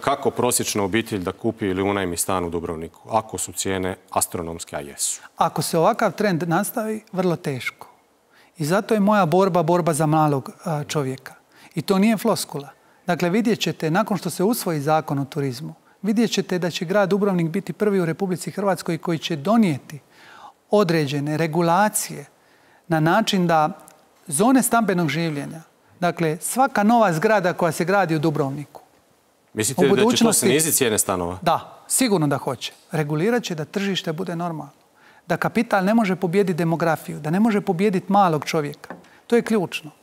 Kako prosječno obitelj da kupi ili unajmi stan u Dubrovniku, ako su cijene astronomske, a jesu? Ako se ovakav trend nastavi, vrlo teško. I zato je moja borba borba za malog čovjeka. I to nije floskula. Dakle, vidjet ćete, nakon što se usvoji zakon o turizmu, vidjet ćete da će grad Dubrovnik biti prvi u Republici Hrvatskoj koji će donijeti određene regulacije na način da zone stambenog življenja, dakle svaka nova zgrada koja se gradi u Dubrovniku, Mislite da će to cijene stanova? Da, sigurno da hoće. Regulirat će da tržište bude normalno. Da kapital ne može pobijediti demografiju, da ne može pobijediti malog čovjeka. To je ključno.